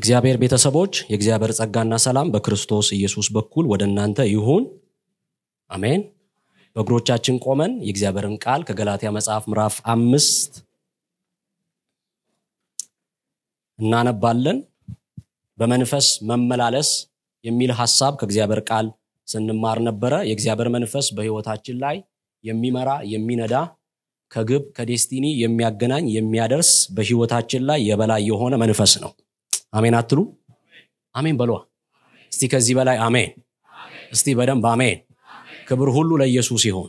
የእግዚአብሔር ቤተሰቦች የእግዚአብሔር ጸጋና ሰላም በክርስቶስ ኢየሱስ በኩል ወደ እናንተ ይሁን አሜን በእግሮቻችን ቆመን የእግዚአብሔርን ቃል ከገላትያ መጽሐፍ ምዕራፍ አምስት እናነባለን በመንፈስ መመላለስ የሚል ሐሳብ ከእግዚአብሔር ቃል ስንማር ነበረ የእግዚአብሔር መንፈስ በህይወታችን ላይ የሚመራ የሚነዳ ከግብ ከዴስቲኒ የሚያገናኝ የሚያደርስ በህይወታችን ላይ የበላይ የሆነ መንፈስ ነው አሜን አትሉ? አሜን በሏ እስቲ። ከዚህ በላይ አሜን እስቲ በደንብ አሜን። ክብር ሁሉ ለኢየሱስ ይሆን።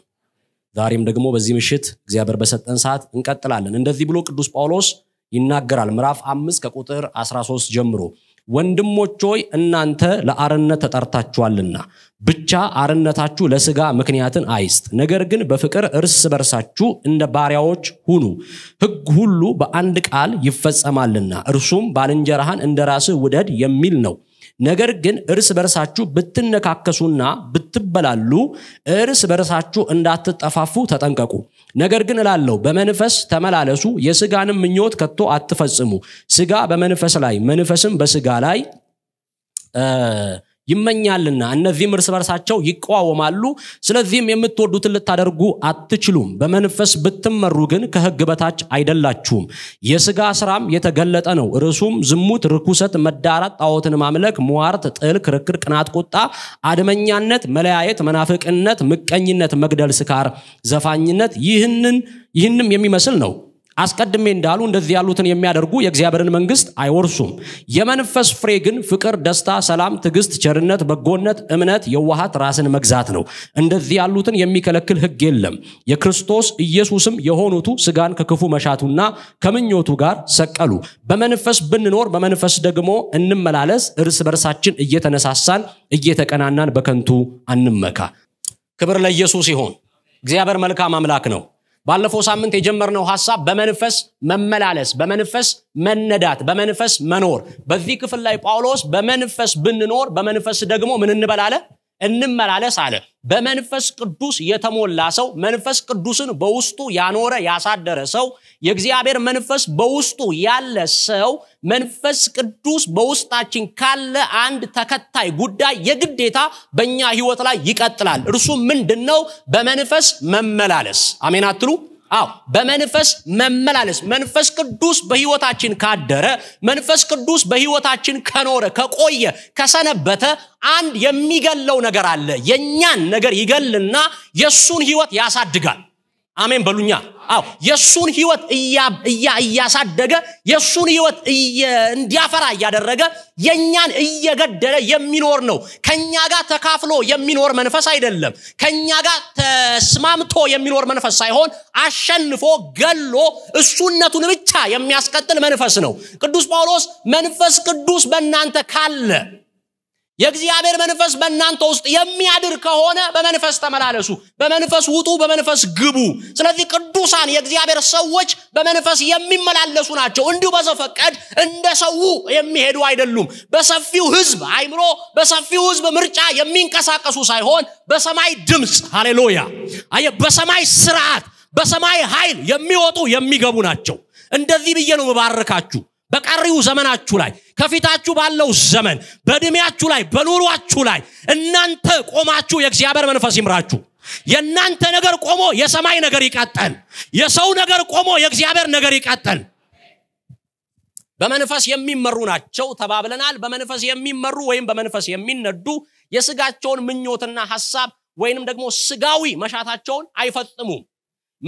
ዛሬም ደግሞ በዚህ ምሽት እግዚአብሔር በሰጠን ሰዓት እንቀጥላለን። እንደዚህ ብሎ ቅዱስ ጳውሎስ ይናገራል። ምዕራፍ አምስት ከቁጥር 13 ጀምሮ ወንድሞች ሆይ እናንተ ለአርነት ተጠርታችኋልና ብቻ አርነታችሁ ለስጋ ምክንያትን አይስጥ፣ ነገር ግን በፍቅር እርስ በርሳችሁ እንደ ባሪያዎች ሁኑ። ህግ ሁሉ በአንድ ቃል ይፈጸማልና እርሱም ባልንጀራህን እንደ ራስህ ውደድ የሚል ነው። ነገር ግን እርስ በርሳችሁ ብትነካከሱና ብትበላሉ እርስ በርሳችሁ እንዳትጠፋፉ ተጠንቀቁ። ነገር ግን እላለሁ በመንፈስ ተመላለሱ የስጋንም ምኞት ከቶ አትፈጽሙ ስጋ በመንፈስ ላይ መንፈስም በስጋ ላይ ይመኛልና እነዚህም እርስ በርሳቸው ይቀዋወማሉ። ስለዚህም የምትወዱትን ልታደርጉ አትችሉም በመንፈስ ብትመሩ ግን ከህግ በታች አይደላችሁም የስጋ ስራም የተገለጠ ነው ርሱም ዝሙት ርኩሰት መዳራት ጣዖትን ማምለክ ሙዋርት ጥል ክርክር ቅናት ቁጣ አድመኛነት መለያየት መናፍቅነት ምቀኝነት መግደል ስካር ዘፋኝነት ይህንን ይህንም የሚመስል ነው አስቀድሜ እንዳሉ እንደዚህ ያሉትን የሚያደርጉ የእግዚአብሔርን መንግስት አይወርሱም። የመንፈስ ፍሬ ግን ፍቅር፣ ደስታ፣ ሰላም፣ ትግስት ቸርነት፣ በጎነት፣ እምነት፣ የዋሃት፣ ራስን መግዛት ነው። እንደዚህ ያሉትን የሚከለክል ህግ የለም። የክርስቶስ ኢየሱስም የሆኑቱ ስጋን ከክፉ መሻቱና ከምኞቱ ጋር ሰቀሉ። በመንፈስ ብንኖር በመንፈስ ደግሞ እንመላለስ። እርስ በርሳችን እየተነሳሳን እየተቀናናን በከንቱ አንመካ። ክብር ለኢየሱስ ይሆን። እግዚአብሔር መልካም አምላክ ነው። ባለፈው ሳምንት የጀመርነው ሀሳብ በመንፈስ መመላለስ፣ በመንፈስ መነዳት፣ በመንፈስ መኖር። በዚህ ክፍል ላይ ጳውሎስ በመንፈስ ብንኖር በመንፈስ ደግሞ ምን እንበላለ እንመላለስ አለ በመንፈስ ቅዱስ የተሞላ ሰው መንፈስ ቅዱስን በውስጡ ያኖረ ያሳደረ ሰው የእግዚአብሔር መንፈስ በውስጡ ያለ ሰው መንፈስ ቅዱስ በውስጣችን ካለ አንድ ተከታይ ጉዳይ የግዴታ በእኛ ህይወት ላይ ይቀጥላል እርሱ ምንድን ነው በመንፈስ መመላለስ አሜን አትሉ አዎ በመንፈስ መመላለስ መንፈስ ቅዱስ በህይወታችን ካደረ መንፈስ ቅዱስ በህይወታችን ከኖረ ከቆየ ከሰነበተ አንድ የሚገለው ነገር አለ የእኛን ነገር ይገልና የእሱን ህይወት ያሳድጋል አሜን በሉኛ አው የእሱን ህይወት እያሳደገ የእሱን ህይወት እንዲያፈራ እያደረገ የእኛን እየገደለ የሚኖር ነው ከእኛ ጋር ተካፍሎ የሚኖር መንፈስ አይደለም ከእኛ ጋር ተስማምቶ የሚኖር መንፈስ ሳይሆን አሸንፎ ገሎ እሱነቱን ብቻ የሚያስቀጥል መንፈስ ነው ቅዱስ ጳውሎስ መንፈስ ቅዱስ በእናንተ ካለ የእግዚአብሔር መንፈስ በእናንተ ውስጥ የሚያድር ከሆነ በመንፈስ ተመላለሱ፣ በመንፈስ ውጡ፣ በመንፈስ ግቡ። ስለዚህ ቅዱሳን የእግዚአብሔር ሰዎች በመንፈስ የሚመላለሱ ናቸው። እንዲሁ በዘፈቀድ እንደ ሰው የሚሄዱ አይደሉም። በሰፊው ህዝብ አይምሮ፣ በሰፊው ህዝብ ምርጫ የሚንቀሳቀሱ ሳይሆን በሰማይ ድምፅ፣ ሃሌሉያ፣ አየ በሰማይ ስርዓት፣ በሰማይ ኃይል የሚወጡ የሚገቡ ናቸው። እንደዚህ ብዬ ነው መባረካችሁ በቀሪው ዘመናችሁ ላይ ከፊታችሁ ባለው ዘመን በእድሜያችሁ ላይ በኑሯችሁ ላይ እናንተ ቆማችሁ የእግዚአብሔር መንፈስ ይምራችሁ የእናንተ ነገር ቆሞ የሰማይ ነገር ይቃጠል። የሰው ነገር ቆሞ የእግዚአብሔር ነገር ይቃጠል። በመንፈስ የሚመሩ ናቸው ተባብለናል በመንፈስ የሚመሩ ወይም በመንፈስ የሚነዱ የስጋቸውን ምኞትና ሐሳብ ወይንም ደግሞ ስጋዊ መሻታቸውን አይፈጥሙም።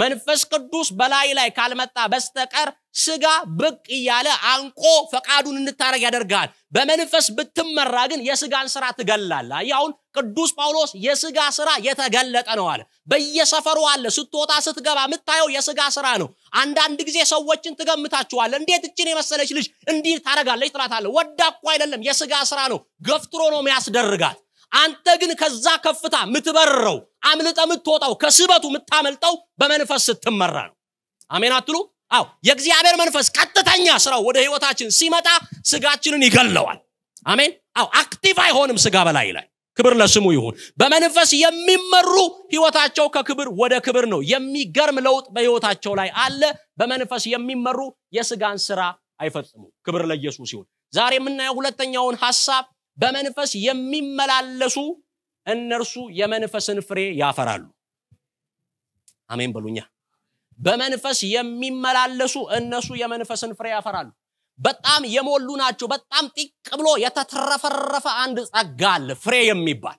መንፈስ ቅዱስ በላይ ላይ ካልመጣ በስተቀር ስጋ ብቅ እያለ አንቆ ፈቃዱን እንታረግ ያደርጋል። በመንፈስ ብትመራ ግን የስጋን ስራ ትገላለ። አሁን ቅዱስ ጳውሎስ የስጋ ስራ የተገለጠ ነው አለ። በየሰፈሩ አለ። ስትወጣ ስትገባ የምታየው የስጋ ስራ ነው። አንዳንድ ጊዜ ሰዎችን ትገምታችኋለ። እንዴት እችን የመሰለች ልጅ እንዲህ ታደርጋለች ትላታለ። ወዳ አይደለም፣ የስጋ ስራ ነው። ገፍትሮ ነው የሚያስደርጋት። አንተ ግን ከዛ ከፍታ ምትበርረው አምልጠ ምትወጣው ከስበቱ ምታመልጠው በመንፈስ ስትመራ ነው። አሜን አትሉ? አው የእግዚአብሔር መንፈስ ቀጥተኛ ስራው ወደ ህይወታችን ሲመጣ ስጋችንን ይገለዋል አሜን አው አክቲቭ አይሆንም ስጋ በላይ ላይ ክብር ለስሙ ይሁን በመንፈስ የሚመሩ ህይወታቸው ከክብር ወደ ክብር ነው የሚገርም ለውጥ በህይወታቸው ላይ አለ በመንፈስ የሚመሩ የስጋን ስራ አይፈጽሙ ክብር ለኢየሱስ ይሁን ዛሬ የምናየው ሁለተኛውን ሐሳብ በመንፈስ የሚመላለሱ እነርሱ የመንፈስን ፍሬ ያፈራሉ አሜን በሉኛ በመንፈስ የሚመላለሱ እነሱ የመንፈስን ፍሬ ያፈራሉ። በጣም የሞሉ ናቸው። በጣም ጥቅ ብሎ የተትረፈረፈ አንድ ጸጋ አለ፣ ፍሬ የሚባል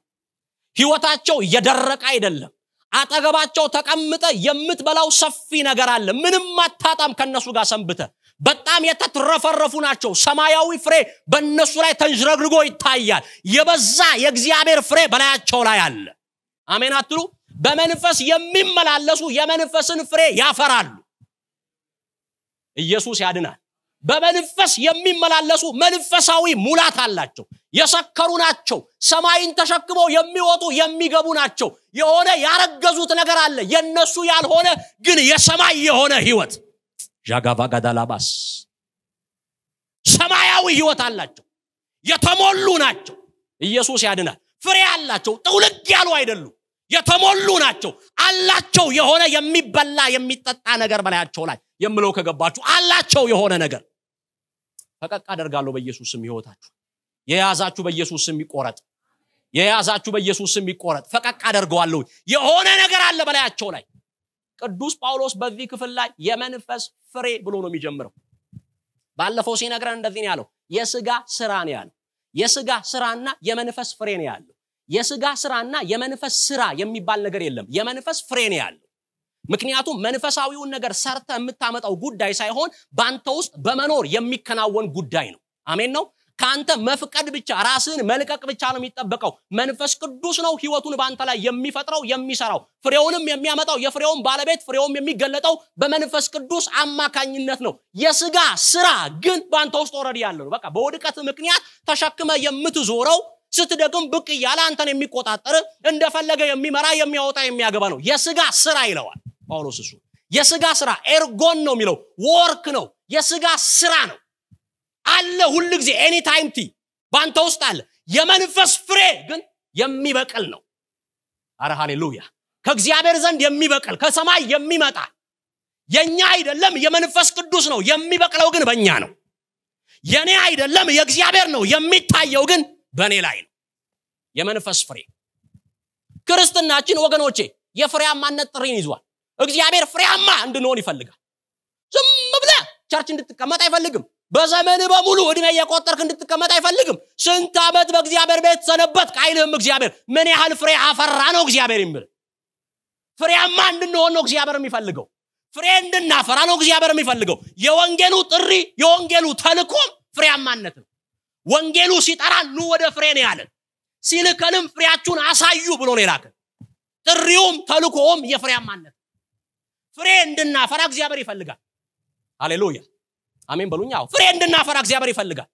ህይወታቸው የደረቀ አይደለም። አጠገባቸው ተቀምጠ የምትበላው ሰፊ ነገር አለ። ምንም አታጣም ከነሱ ጋር ሰንብተ። በጣም የተትረፈረፉ ናቸው። ሰማያዊ ፍሬ በእነሱ ላይ ተንዥረግርጎ ይታያል። የበዛ የእግዚአብሔር ፍሬ በላያቸው ላይ አለ። አሜን አትሉ? በመንፈስ የሚመላለሱ የመንፈስን ፍሬ ያፈራሉ። ኢየሱስ ያድናል። በመንፈስ የሚመላለሱ መንፈሳዊ ሙላት አላቸው። የሰከሩ ናቸው። ሰማይን ተሸክመው የሚወጡ የሚገቡ ናቸው። የሆነ ያረገዙት ነገር አለ። የነሱ ያልሆነ ግን የሰማይ የሆነ ህይወት ጋዳላባስ ሰማያዊ ህይወት አላቸው። የተሞሉ ናቸው። ኢየሱስ ያድናል። ፍሬ አላቸው። ጥውልግ ያሉ አይደሉም። የተሞሉ ናቸው አላቸው የሆነ የሚበላ የሚጠጣ ነገር በላያቸው ላይ የምለው ከገባችሁ አላቸው የሆነ ነገር ፈቀቅ አደርጋለሁ በኢየሱስ ስም ይወታችሁ የያዛችሁ በኢየሱስ ስም ይቆረጥ የያዛችሁ በኢየሱስ ስም ይቆረጥ ፈቀቅ አደርገዋለሁ የሆነ ነገር አለ በላያቸው ላይ ቅዱስ ጳውሎስ በዚህ ክፍል ላይ የመንፈስ ፍሬ ብሎ ነው የሚጀምረው ባለፈው ሲነግረን እንደዚህ ነው ያለው የስጋ ስራ ነው ያለው የስጋ ስራና የመንፈስ ፍሬ ነው ያለው የስጋ ስራና የመንፈስ ስራ የሚባል ነገር የለም የመንፈስ ፍሬ ነው ያለው ምክንያቱም መንፈሳዊውን ነገር ሰርተ የምታመጣው ጉዳይ ሳይሆን በአንተ ውስጥ በመኖር የሚከናወን ጉዳይ ነው አሜን ነው ከአንተ መፍቀድ ብቻ ራስን መልቀቅ ብቻ ነው የሚጠበቀው መንፈስ ቅዱስ ነው ህይወቱን በአንተ ላይ የሚፈጥረው የሚሰራው ፍሬውንም የሚያመጣው የፍሬውን ባለቤት ፍሬውም የሚገለጠው በመንፈስ ቅዱስ አማካኝነት ነው የስጋ ስራ ግን በአንተ ውስጥ ወረድ ያለ ነው በቃ በውድቀት ምክንያት ተሸክመ የምትዞረው ስትደግም ብቅ እያለ አንተን የሚቆጣጠር እንደፈለገ የሚመራ የሚያወጣ የሚያገባ ነው የስጋ ስራ ይለዋል ጳውሎስ እሱ የስጋ ስራ ኤርጎን ነው የሚለው ወርክ ነው የስጋ ስራ ነው አለ ሁሉ ጊዜ ኤኒ ታይም ቲ በአንተ ውስጥ አለ የመንፈስ ፍሬ ግን የሚበቅል ነው አረ ሃሌሉያ ከእግዚአብሔር ዘንድ የሚበቅል ከሰማይ የሚመጣ የእኛ አይደለም የመንፈስ ቅዱስ ነው የሚበቅለው ግን በእኛ ነው የእኔ አይደለም የእግዚአብሔር ነው የሚታየው ግን በእኔ ላይ ነው የመንፈስ ፍሬ ክርስትናችን ወገኖቼ የፍሬያማነት ጥሪን ይዟል እግዚአብሔር ፍሬያማ እንድንሆን ይፈልጋል ዝም ብለ ቸርች እንድትቀመጥ አይፈልግም በዘመን በሙሉ እድሜ እየቆጠርክ እንድትቀመጥ አይፈልግም ስንት ዓመት በእግዚአብሔር ቤት ሰነበት አይልህም እግዚአብሔር ምን ያህል ፍሬ አፈራ ነው እግዚአብሔር የሚል ፍሬያማ እንድንሆን ነው እግዚአብሔር የሚፈልገው ፍሬ እንድናፈራ ነው እግዚአብሔር የሚፈልገው የወንጌሉ ጥሪ የወንጌሉ ተልኮም ፍሬያማነት ነው ወንጌሉ ሲጠራን ኑ ወደ ፍሬ ነው ያለን። ሲልከንም ፍሬያችሁን አሳዩ ብሎ ነው የላከን። ጥሪውም ተልኮውም የፍሬያማነት ፍሬ እንድናፈራ እግዚአብሔር ይፈልጋል። ሃሌሉያ አሜን በሉኛ። ፍሬ እንድናፈራ እግዚአብሔር ይፈልጋል።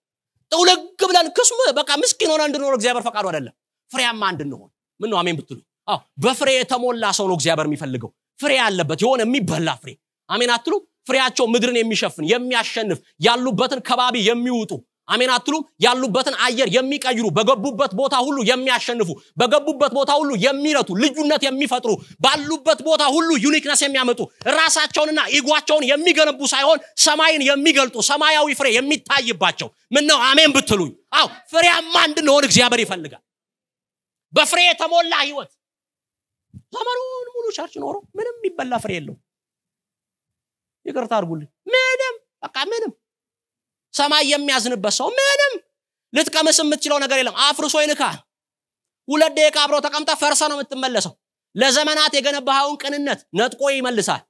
ጥውልግ ብለን ክስም በቃ ምስኪን ሆነ እንድንሆን እግዚአብሔር ፈቃዱ አይደለም። ፍሬያማ እንድንሆን ምን ነው አሜን ብትሉ። አዎ በፍሬ የተሞላ ሰው ነው እግዚአብሔር የሚፈልገው። ፍሬ ያለበት የሆነ የሚበላ ፍሬ አሜን አትሉ? ፍሬያቸው ምድርን የሚሸፍን የሚያሸንፍ ያሉበትን ከባቢ የሚውጡ አሜን አትሉ? ያሉበትን አየር የሚቀይሩ በገቡበት ቦታ ሁሉ የሚያሸንፉ በገቡበት ቦታ ሁሉ የሚረቱ ልዩነት የሚፈጥሩ ባሉበት ቦታ ሁሉ ዩኒክነስ የሚያመጡ ራሳቸውንና ኢጓቸውን የሚገነቡ ሳይሆን ሰማይን የሚገልጡ ሰማያዊ ፍሬ የሚታይባቸው ምን ነው አሜን ብትሉኝ? አው ፍሬያማ እንድንሆን እግዚአብሔር ይፈልጋል። በፍሬ የተሞላ ህይወት ዘመኑን ሙሉ ቸርች ኖሮ ምንም የሚበላ ፍሬ የለው። ይቅርታ አድርጉልኝ። ምንም በቃ ምንም ሰማይ የሚያዝንበት ሰው ምንም ልትቀምስ የምትችለው ነገር የለም። አፍርሶ ይልካል። ሁለት ደቂቃ አብሮ ተቀምጠ ፈርሰ ነው የምትመለሰው። ለዘመናት የገነባኸውን ቅንነት ነጥቆ ይመልሳል።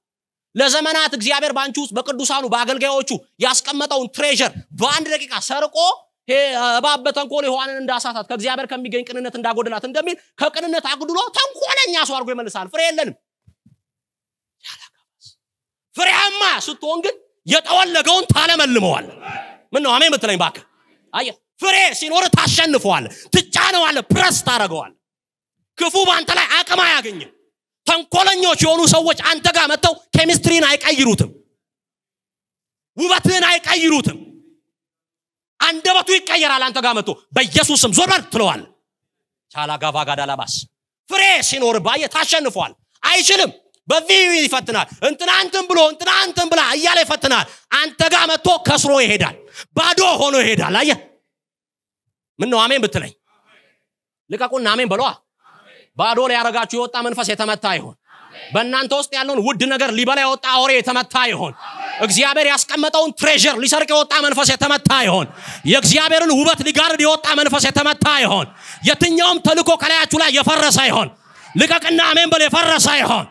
ለዘመናት እግዚአብሔር በአንቺ ውስጥ በቅዱሳኑ በአገልጋዮቹ ያስቀመጠውን ትሬዥር በአንድ ደቂቃ ሰርቆ እባብ ተንኮል ሔዋንን እንዳሳታት ከእግዚአብሔር ከሚገኝ ቅንነት እንዳጎደላት እንደሚል ከቅንነት አጉድሎ ተንኮለኛ ሰው አድርጎ ይመልሳል። ፍሬ የለንም። ፍሬያማ ስትሆን ግን የጠወለገውን ታለመልመዋል ምን ነው አሜ ምትለኝ ባክ አየ ፍሬ ሲኖር ታሸንፈዋል ትጫነዋለ ፕረስ ታደረገዋል ክፉ በአንተ ላይ አቅም አያገኝም ተንኮለኞች የሆኑ ሰዎች አንተ ጋር መጥተው ኬሚስትሪን አይቀይሩትም ውበትህን አይቀይሩትም አንደበቱ ይቀየራል አንተ ጋር መጥቶ በኢየሱስም ዞር በል ትለዋል ቻላ ጋቫ ጋዳላባስ ፍሬ ሲኖር ባየ ታሸንፈዋል አይችልም በዚህ ይፈትናል እንትና ብሎ እንትና ብላ እያለ ይፈትናል አንተ ጋር መጥቶ ከስሮ ይሄዳል ባዶ ሆኖ ይሄዳል አየ ምን ነው አሜን ብትለኝ ልቀቁና አሜን በሏ ባዶ ሊያረጋችሁ የወጣ መንፈስ የተመታ ይሆን በእናንተ ውስጥ ያለውን ውድ ነገር ሊበላ የወጣ አውሬ የተመታ ይሆን እግዚአብሔር ያስቀመጠውን ትሬዥር ሊሰርቅ የወጣ መንፈስ የተመታ ይሆን የእግዚአብሔርን ውበት ሊጋርድ የወጣ መንፈስ የተመታ ይሆን የትኛውም ተልኮ ከላያችሁ ላይ የፈረሰ ይሆን ልቀቅና አሜን በል የፈረሰ ይሆን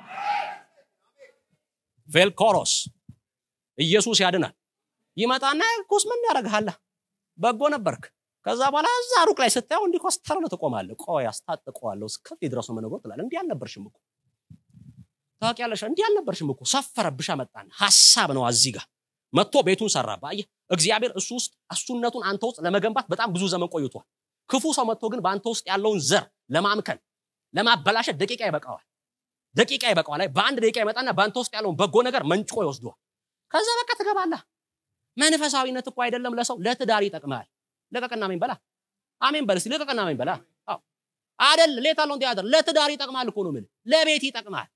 ቬልኮሮስ ኢየሱስ ያድናል ይመጣና ኮስ ምን ያደረግሃለህ በጎ ነበርክ ከዛ በኋላ እዛ ሩቅ ላይ ስታየው እንዲህ ኮስተር ነው ቆይ አስታጥቀዋለሁ እስከዚህ ድረስ መነጎር ትላለህ እንዲህ አልነበርሽም እኮ ታውቂያለሽ እንዲህ አልነበርሽም እኮ ሰፈረብሽ አመጣን ሀሳብ ነው እዚህ ጋር መጥቶ ቤቱን ሰራ ባየ እግዚአብሔር እሱ ውስጥ እሱነቱን አንተ ውስጥ ለመገንባት በጣም ብዙ ዘመን ቆይቷል ክፉ ሰው መጥቶ ግን በአንተ ውስጥ ያለውን ዘር ለማምከን ለማበላሸት ደቂቃ ይበቃዋል ደቂቃ ላይ በአንድ ደቂቃ ይመጣና በአንተ ውስጥ ያለውን በጎ ነገር መንጭቆ ይወስዷል። ከዛ በቃ ትገባለህ። መንፈሳዊነት እኮ አይደለም ለሰው ለትዳር ይጠቅማል። ልቀቅና አሜን በላ አሜን በል ልቀቅና አሜን በላ አደል ሌት አለው እንዲ ለትዳር ይጠቅማል እኮ ነው ለቤት ይጠቅማል።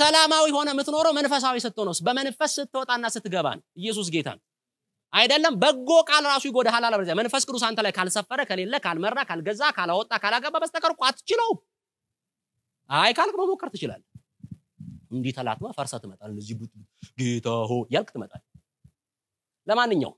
ሰላማዊ ሆነ የምትኖረው መንፈሳዊ ስትሆን በመንፈስ ስትወጣና ስትገባ ነው። ኢየሱስ ጌታ ነው። አይደለም በጎ ቃል ራሱ ይጎዳሃል። አለበለዚያ መንፈስ ቅዱስ አንተ ላይ ካልሰፈረ ከሌለ፣ ካልመራ፣ ካልገዛ፣ ካላወጣ፣ ካላገባ በስተቀር እኮ አትችለውም። አይ ካልክ መሞከር ትችላለህ። እንዲህ ተላትማ ፈርሰ ትመጣል። እዚህ ቡት ጌታ ሆ ያልክ ትመጣል። ለማንኛውም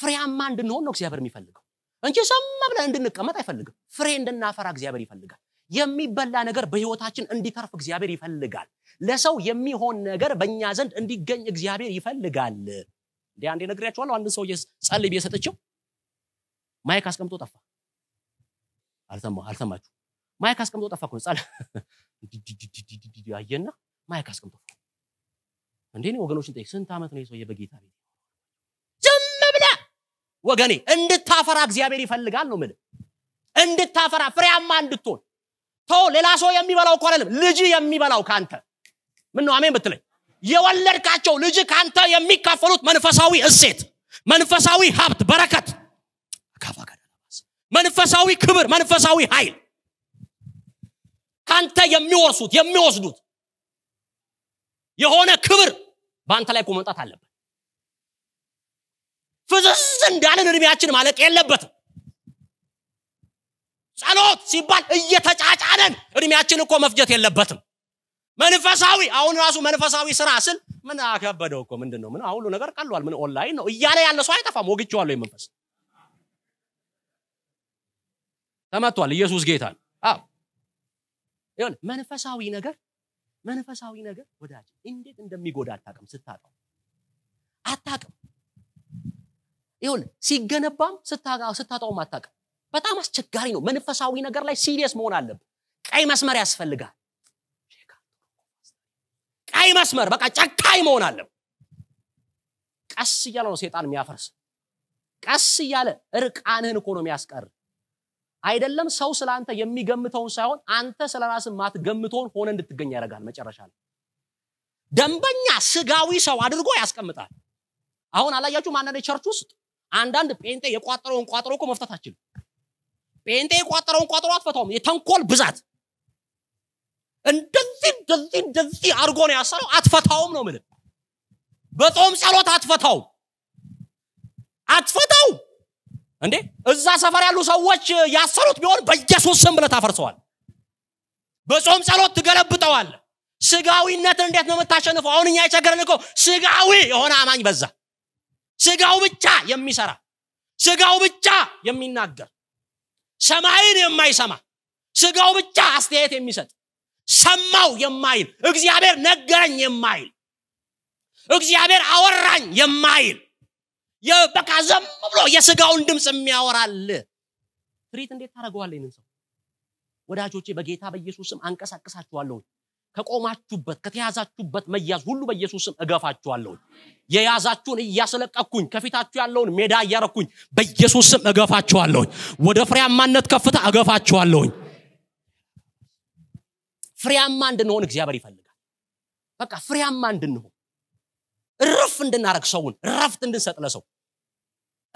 ፍሬያማ እንድንሆን ነው እግዚአብሔር የሚፈልገው እንጂ ሰማ ብለን እንድንቀመጥ አይፈልግም። ፍሬ እንድናፈራ እግዚአብሔር ይፈልጋል። የሚበላ ነገር በህይወታችን እንዲተርፍ እግዚአብሔር ይፈልጋል። ለሰው የሚሆን ነገር በእኛ ዘንድ እንዲገኝ እግዚአብሔር ይፈልጋል። እንዲ አንዴ ነግሬያቸዋለሁ። አንድ ሰው ጸልይ ብዬ ሰጥቼው ማይክ አስቀምጦ ጠፋ። አልሰማችሁ ማይክ አስቀምጦ ጠፋ እኮ ህፃን አየና ማይክ አስቀምጦ እንዴ ነው ወገኖችን ጠይቅ ስንት ዓመት ነው የሰውየ በጌታ ቤት ዝም ብለ ወገኔ እንድታፈራ እግዚአብሔር ይፈልጋል ነው ምል እንድታፈራ ፍሬያማ እንድትሆን ቶ ሌላ ሰው የሚበላው እኮ አይደለም ልጅ የሚበላው ካንተ ምን ነው አሜን ብትለኝ የወለድካቸው ልጅ ካንተ የሚካፈሉት መንፈሳዊ እሴት መንፈሳዊ ሀብት በረከት መንፈሳዊ ክብር መንፈሳዊ ኃይል ካንተ የሚወርሱት የሚወስዱት የሆነ ክብር በአንተ ላይ መምጣት አለበት ፍዝዝ እንዳለን እድሜያችን ማለቅ የለበትም ጸሎት ሲባል እየተጫጫነን እድሜያችን እኮ መፍጀት የለበትም መንፈሳዊ አሁን ራሱ መንፈሳዊ ስራ ስል ምን አከበደው እኮ ምንድን ነው ምን ሁሉ ነገር ቀሏል ምን ኦንላይን ነው እያለ ያለ ሰው አይጠፋም ወግቼዋለሁ የመንፈስ ተመቷል ኢየሱስ ጌታ ነው ይሁን መንፈሳዊ ነገር መንፈሳዊ ነገር ወዳጅ እንዴት እንደሚጎዳ አታቅም ስታጣው አታቅም ይሁን ሲገነባም ስታጣውም አታቅም በጣም አስቸጋሪ ነው መንፈሳዊ ነገር ላይ ሲሪየስ መሆን አለብ ቀይ መስመር ያስፈልጋል ቀይ መስመር በቃ ጨካኝ መሆን አለብ ቀስ እያለ ነው ሴጣን የሚያፈርስ ቀስ እያለ እርቃንህን እኮ ነው የሚያስቀር አይደለም ሰው ስለ አንተ የሚገምተውን ሳይሆን አንተ ስለ ራስህ ማትገምተውን ሆነ እንድትገኝ ያደርጋል። መጨረሻ ላይ ደንበኛ ስጋዊ ሰው አድርጎ ያስቀምጣል። አሁን አላያችሁም? አንዳንድ ቸርች ውስጥ አንዳንድ ጴንጤ የቋጠረውን ቋጥሮ እኮ መፍታት አችል ጴንጤ የቋጠረውን ቋጥሮ አትፈታውም። የተንኮል ብዛት እንደዚህ እንደዚህ እንደዚህ አድርጎ ነው ያሰረው። አትፈታውም ነው ምልህ። በጾም ጸሎት አትፈታውም፣ አትፈታው አትፈታው እንዴ እዛ ሰፈር ያሉ ሰዎች ያሰሩት ቢሆን በኢየሱስ ስም ብለህ ታፈርሰዋል። በጾም ጸሎት ትገለብጠዋል። ስጋዊነትን እንዴት ነው የምታሸንፈው? አሁን እኛ የቸገረን እኮ ስጋዊ የሆነ አማኝ በዛ። ስጋው ብቻ የሚሰራ ስጋው ብቻ የሚናገር ሰማይን የማይሰማ ስጋው ብቻ አስተያየት የሚሰጥ ሰማው የማይል እግዚአብሔር ነገረኝ የማይል እግዚአብሔር አወራኝ የማይል በቃ ዘም ብሎ የስጋውን ድምፅ የሚያወራል ትሪት እንዴት ታደረገዋል ይንን ሰው ወዳጆቼ በጌታ በኢየሱስም አንቀሳቅሳችኋለሁ ከቆማችሁበት ከተያዛችሁበት መያዝ ሁሉ በኢየሱስም እገፋችኋለሁ የያዛችሁን እያስለቀኩኝ ከፊታችሁ ያለውን ሜዳ እያረኩኝ በኢየሱስም እገፋችኋለሁ ወደ ፍሬያማነት ከፍታ እገፋችኋለሁ ፍሬያማ እንድንሆን እግዚአብሔር ይፈልጋል በቃ ፍሬያማ እንድንሆን ረፍ እንድናረግ ሰውን ረፍት እንድንሰጥ ለሰው